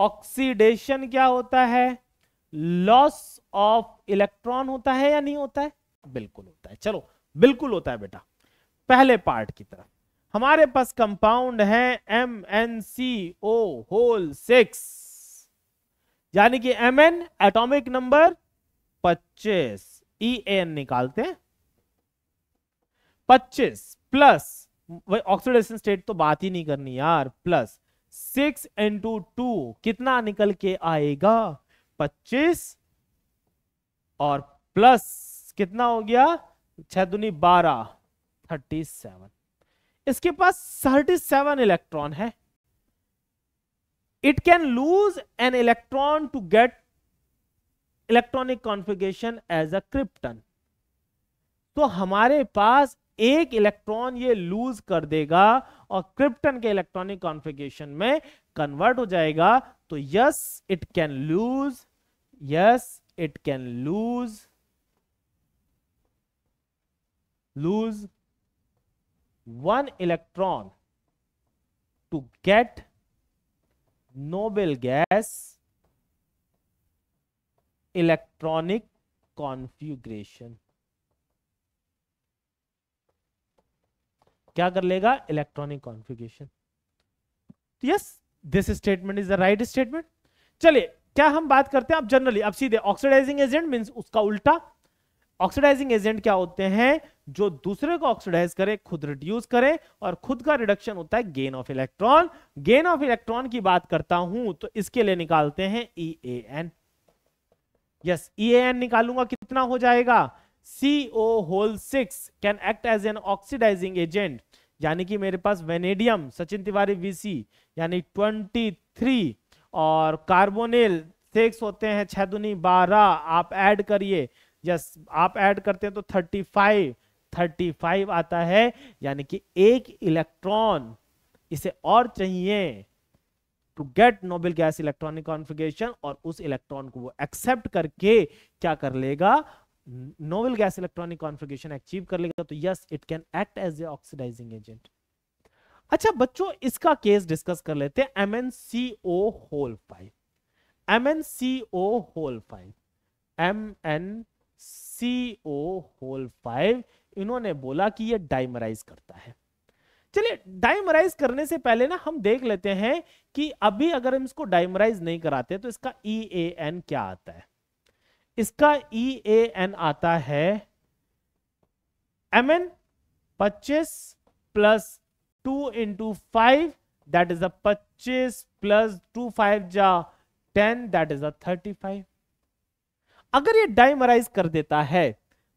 ऑक्सीडेशन क्या होता है लॉस ऑफ इलेक्ट्रॉन होता है या नहीं होता है बिल्कुल होता है चलो बिल्कुल होता है बेटा पहले पार्ट की तरफ हमारे पास कंपाउंड है M N C O whole six यानी कि एम एन एटोमिक नंबर पच्चीस ई e एन निकालते हैं पच्चीस प्लस वही ऑक्सीडेशन स्टेट तो बात ही नहीं करनी यार प्लस सिक्स इंटू टू कितना निकल के आएगा पच्चीस और प्लस कितना हो गया छह दुनी बारह थर्टी सेवन इसके पास थर्टी सेवन इलेक्ट्रॉन है it can lose an electron to get electronic configuration as a krypton तो हमारे पास एक इलेक्ट्रॉन ये लूज कर देगा और क्रिप्टन के इलेक्ट्रॉनिक कॉन्फ़िगरेशन में कन्वर्ट हो जाएगा तो yes it can lose yes it can lose lose one electron to get noble gas electronic configuration क्या कर लेगा electronic configuration yes this statement is the right statement चलिए क्या हम बात करते हैं अब जनरली अब सीधे ऑक्सीडाइजिंग एजेंट मीन उसका उल्टा ऑक्सीडाइजिंग एजेंट क्या होते हैं जो दूसरे को ऑक्सीडाइज करे खुद रिड्यूस करे और खुद का रिडक्शन होता है gain of electron gain of electron की बात करता हूं तो इसके लिए निकालते हैं E A N yes E A N निकालूंगा कितना हो जाएगा CO whole six can act as an oxidizing agent यानी कि मेरे पास vanadium Sachin Tiwari V C twenty three और कार्बोनिल सेक्स होते हैं छह दुनी बारह आप ऐड करिए यस आप ऐड करते हैं तो थर्टी फाइव थर्टी फाइव आता है यानी कि एक इलेक्ट्रॉन इसे और चाहिए to get noble gas electronic configuration और उस इलेक्ट्रॉन को वो एक्सेप्ट करके क्या कर लेगा noble gas electronic configuration achieve कर लेगा तो yes it can act as a oxidizing agent अच्छा बच्चों इसका केस डिस्कस कर लेते हैं M N C O whole five M N C O whole five M N C O whole five इन्होंने बोला कि ये डाइमराइज करता है चलिए डाइमराइज करने से पहले ना हम देख लेते हैं कि अभी अगर हम इसको डाइमराइज नहीं कराते तो इसका ई ए एन क्या आता है इसका ई ए एन आता है एम एन पच्चीस plus two into five that is a पच्चीस प्लस टू फाइव जा ten that is a thirty five अगर ये डाइमराइज कर देता है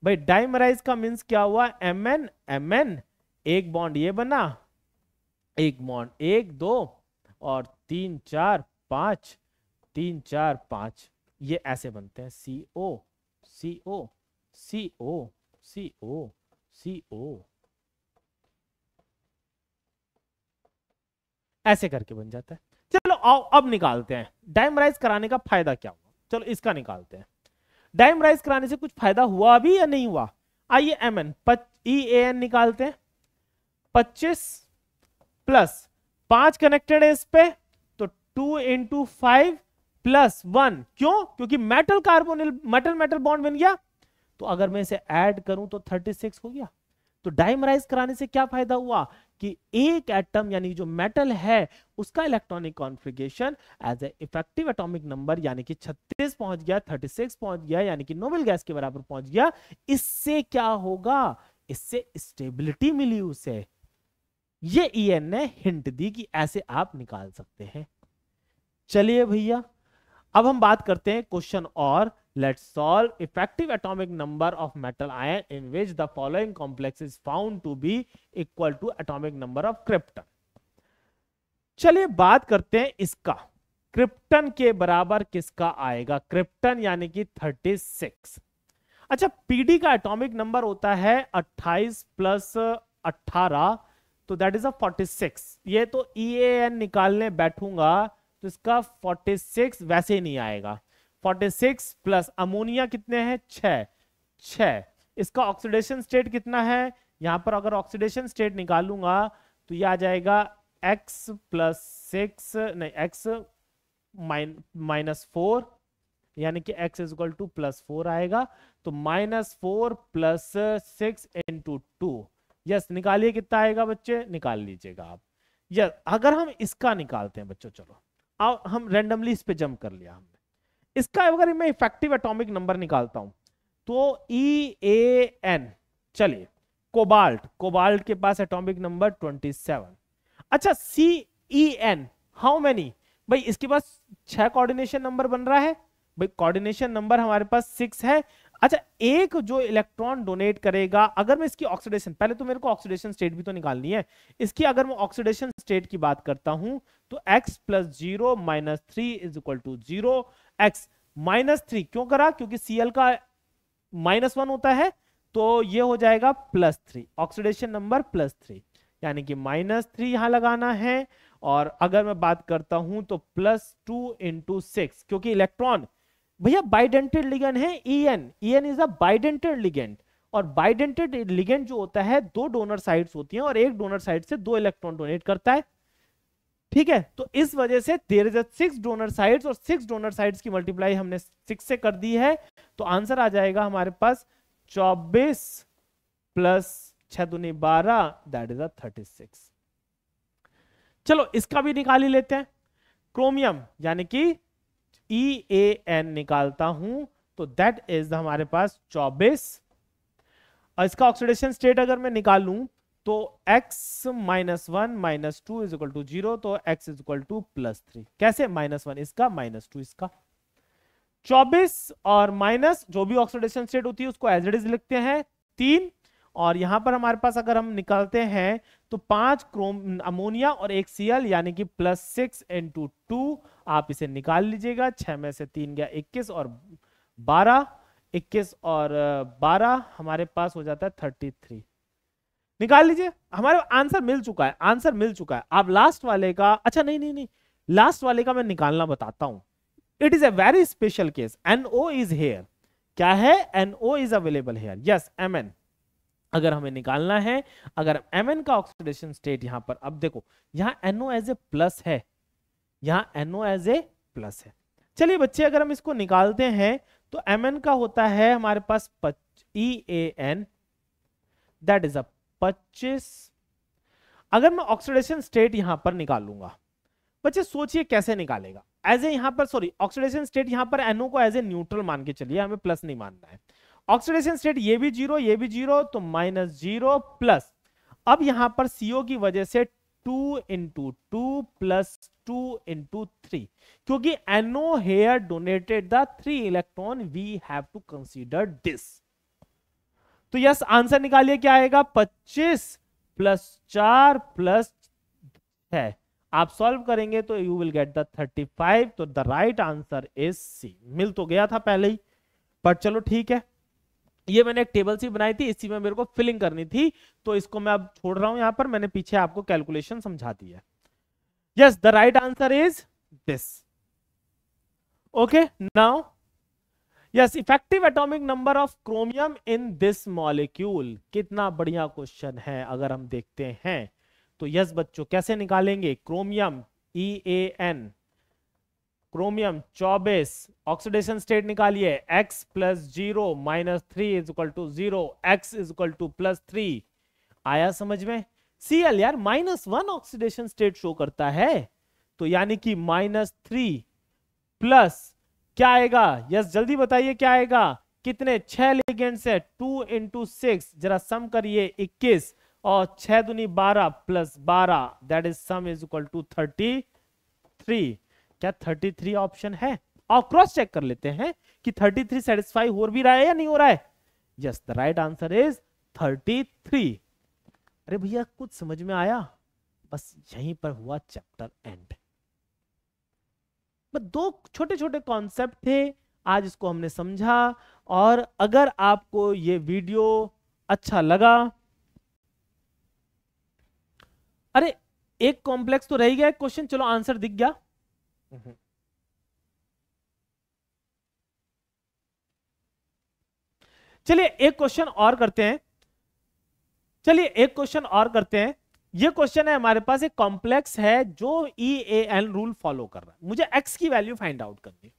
भाई डाइमराइज का मीन्स क्या हुआ एम एन एम एन एक बॉन्ड ये बना एक बॉन्ड एक दो और तीन चार पांच तीन चार पांच ये ऐसे बनते हैं सी ओ सी ओ सी ओ सी ओ सी ओ ऐसे करके बन जाता है चलो आओ अब निकालते हैं डायमराइज कराने का फायदा क्या हुआ चलो इसका निकालते हैं डायमराइज कराने से कुछ फायदा हुआ अभी या नहीं हुआ आइए M N E A N निकालते हैं पच्चीस प्लस पांच कनेक्टेड है इस पे तो two into five plus one क्यों क्योंकि metal carbonyl metal metal bond बन गया तो अगर मैं इसे ऐड करूं तो 36 हो गया तो डाइमराइज कराने से क्या फायदा हुआ कि एक एटम यानी जो मेटल है उसका electronic configuration as a effective atomic number यानी कि 36 पहुंच गया 36 पहुंच गया यानी कि नोबेल गैस के बराबर पहुंच गया इससे क्या होगा इससे स्टेबिलिटी मिली उसे ये ईएन ने हिंट दी कि ऐसे आप निकाल सकते हैं चलिए भैया अब हम बात करते हैं क्वेश्चन और let solve effective atomic number of metal ion in which the following complex is found to be equal to atomic number of krypton चलिए बात करते हैं इसका क्रिप्टन के बराबर किसका आएगा क्रिप्टन यानी कि 36 अच्छा पीडी का एटॉमिक नंबर होता है 28 प्लस 18 तो दैट इज अ 46 ये तो ई e निकालने बैठूंगा तो इसका 46 वैसे ही नहीं आएगा 46 प्लस अमोनिया कितने हैं छ छ इसका ऑक्सीडेशन स्टेट कितना है यहां पर अगर ऑक्सीडेशन स्टेट निकालूंगा तो ये आ जाएगा x प्लस सिक्स नहीं x माइन माइनस फोर यानी कि x is two plus four आएगा तो minus four plus six into two yes निकालिए कितना आएगा बच्चे निकाल लीजिएगा आप यस अगर हम इसका निकालते हैं बच्चों चलो हम रेंडमली इस पे जम कर लिया हमने इसका अगर मैं इफेक्टिव एटॉमिक नंबर निकालता हूं तो ई ए एन चलिए कोबाल्ट कोबाल्ट के पास एटॉमिक नंबर 27 अच्छा C E N how many भाई इसके पास छह कोऑर्डिनेशन नंबर बन रहा है भाई कोऑर्डिनेशन नंबर हमारे पास सिक्स है अच्छा एक जो इलेक्ट्रॉन डोनेट करेगा अगर मैं इसकी ऑक्सीडेशन पहले तो मेरे को ऑक्सीडेशन स्टेट भी तो निकालनी है इसकी अगर मैं ऑक्सीडेशन स्टेट की बात करता हूं तो x plus zero minus three is equal to zero x minus three क्यों करा क्योंकि Cl का माइनस वन होता है तो ये हो जाएगा plus three oxidation number plus three यानी कि माइनस थ्री यहां लगाना है और अगर मैं बात करता हूं तो प्लस टू इंटू सिक्स क्योंकि इलेक्ट्रॉन भैया बाइडेंटेड लिगेंड है EN e EN is e a bidentate ligand और बाइडेंटेड लिगेंड जो होता है दो डोनर साइट्स होती हैं और एक डोनर साइट से दो इलेक्ट्रॉन डोनेट करता है ठीक है तो इस वजह से there is six donor sites और सिक्स डोनर साइट्स की मल्टीप्लाई हमने सिक्स से कर दी है तो आंसर आ जाएगा हमारे पास चौबीस प्लस छह दुनी बारह that is a thirty six चलो इसका भी निकाल ही लेते हैं क्रोमियम यानी कि ई ए एन निकालता हूं तो दैट इज हमारे पास 24 और इसका ऑक्सीडेशन स्टेट अगर मैं निकालू तो x minus one minus two is equal to zero तो x is equal to plus three कैसे माइनस वन इसका माइनस टू इसका 24 और माइनस जो भी ऑक्सीडेशन स्टेट होती है उसको एज इट इज लिखते हैं तीन और यहां पर हमारे पास अगर हम निकालते हैं तो पांच क्रोम अमोनिया और एक सीएल यानी कि प्लस सिक्स एन टू आप इसे निकाल लीजिएगा छह में से तीन गया इक्कीस और बारह इक्कीस और बारह हमारे पास हो जाता है थर्टी थ्री निकाल लीजिए हमारे आंसर मिल चुका है आंसर मिल चुका है आप लास्ट वाले का अच्छा नहीं नहीं नहीं लास्ट वाले का मैं निकालना बताता हूं it is a very special case NO is here क्या है NO is available here yes M N अगर हमें निकालना है अगर एम का ऑक्सीडेशन स्टेट यहां पर अब देखो यहां एनओ एज ए प्लस है यहां एनओ एज ए प्लस है चलिए बच्चे अगर हम इसको निकालते हैं तो एम का होता है हमारे पास E A N that is a पच्चीस अगर मैं ऑक्सीडेशन स्टेट यहां पर निकालूंगा बच्चे सोचिए कैसे निकालेगा एज ए यहां पर सॉरी ऑक्सीडेशन स्टेट यहां पर एनओ को एज ए न्यूट्रल मान के चलिए हमें प्लस नहीं मानना है ऑक्सीडेशन स्टेट ये भी जीरो ये भी जीरो तो माइनस जीरो प्लस अब यहां पर सीओ की वजह से two into two plus two into three क्योंकि NO here donated the three electron we have to consider this तो यस आंसर निकालिए क्या आएगा पच्चीस प्लस चार प्लस है आप सॉल्व करेंगे तो you will get the thirty five तो the right answer is C मिल तो गया था पहले ही पर चलो ठीक है ये मैंने एक टेबल सी बनाई थी इसी में मेरे को फिलिंग करनी थी तो इसको मैं अब छोड़ रहा हूं यहां पर मैंने पीछे आपको कैलकुलेशन समझा दी है yes the right answer is this okay now yes effective atomic number of chromium in this molecule कितना बढ़िया क्वेश्चन है अगर हम देखते हैं तो यस बच्चों कैसे निकालेंगे chromium E A N chromium चौबीस ऑक्सीडेशन स्टेट निकालिए x plus zero minus three is equal to zero x is equal to plus three आया समझ में सी एल यार minus one oxidation state show करता है तो यानी कि माइनस थ्री प्लस क्या आएगा यस जल्दी बताइए क्या आएगा कितने छह लिगेंड्स है टू इंटू सिक्स जरा सम करिए इक्कीस और छह दुनी बारह प्लस बारह that is sum is equal to thirty three क्या 33 ऑप्शन है आप क्रॉस चेक कर लेते हैं कि 33 थ्री सेटिस्फाई हो भी रहा है या नहीं हो रहा है yes the right answer is 33 अरे भैया कुछ समझ में आया बस यहीं पर हुआ चैप्टर एंड बस दो छोटे छोटे कॉन्सेप्ट थे आज इसको हमने समझा और अगर आपको ये वीडियो अच्छा लगा अरे एक कॉम्प्लेक्स तो रह गया क्वेश्चन चलो आंसर दिख गया Mm-hmm. चलिए एक क्वेश्चन और करते हैं चलिए एक क्वेश्चन और करते हैं ये क्वेश्चन है हमारे पास एक कॉम्प्लेक्स है जो E A N rule follow कर रहा है मुझे एक्स की वैल्यू फाइंड आउट करनी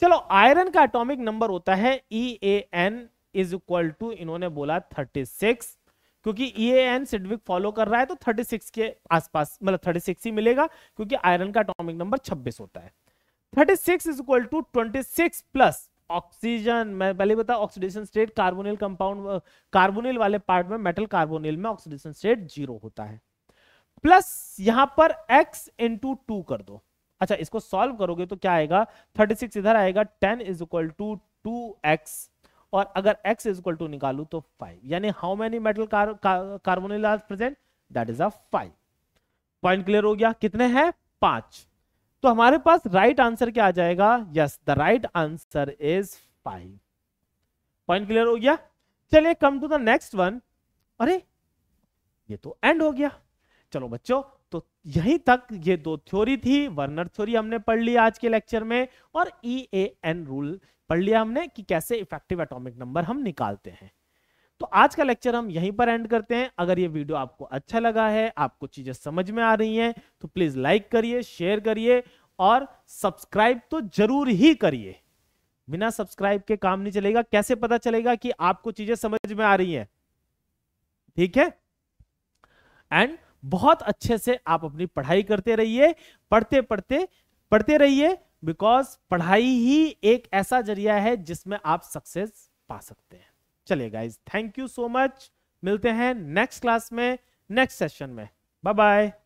चलो आयरन का एटॉमिक नंबर होता है E A N is equal to इन्होंने बोला थर्टी सिक्स क्योंकि ई एन सिडविक फॉलो कर रहा है तो 36 के आसपास मतलब 36 ही मिलेगा क्योंकि आयरन का अटोमिक नंबर 26 होता है 36 six is equal to twenty plus oxygen मैं पहले बता oxidation state carbonyl compound carbonyl वाले पार्ट में मेटल कार्बोनिल में ऑक्सीडेशन स्टेट जीरो होता है प्लस यहां पर x इंटू टू कर दो अच्छा इसको सॉल्व करोगे तो क्या आएगा 36 इधर आएगा 10 is equal to two x और अगर x इज इक्वल टू निकालू तो फाइव यानी how many metal carbonyl present that is a five point clear हो गया कितने हैं पांच तो हमारे पास राइट right आंसर क्या आ जाएगा yes the right answer is five point clear हो गया चलिए come to the next one अरे ये तो एंड हो गया चलो बच्चों तो यहीं तक ये दो थ्योरी थी वर्नर थ्योरी हमने पढ़ ली आज के लेक्चर में और ई ए एन रूल पढ़ लिया हमने कि कैसे इफेक्टिव एटॉमिक नंबर हम निकालते हैं तो आज का लेक्चर हम यहीं पर एंड करते हैं अगर ये वीडियो आपको अच्छा लगा है आपको चीजें समझ में आ रही हैं तो प्लीज लाइक करिए शेयर करिए और सब्सक्राइब तो जरूर ही करिए बिना सब्सक्राइब के काम नहीं चलेगा कैसे पता चलेगा कि आपको चीजें समझ में आ रही हैं ठीक है एंड बहुत अच्छे से आप अपनी पढ़ाई करते रहिए पढ़ते पढ़ते पढ़ते रहिए बिकॉज पढ़ाई ही एक ऐसा जरिया है जिसमें आप सक्सेस पा सकते हैं चलिए guys thank you so much मिलते हैं नेक्स्ट क्लास में नेक्स्ट सेशन में बाय बाय